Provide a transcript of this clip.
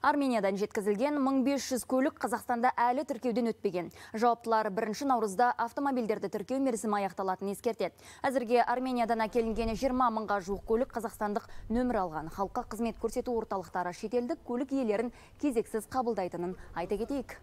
Армениядан жеткізілген 1500 көлік Қазақстанда әлі тіркеуден өтпеген. Жауаптылар 1 наурызда автомобильдерді тіркеу мерзімі аяқталатын ескертеді. Әзірге Армениядан әкелінген 20 мыңға жуық көлік қазақстандық нөмір алған. Халыққа қызмет көрсету орталықтары шетелдік көлік иелерін кезексіз қабылдайтынын айта кетейік.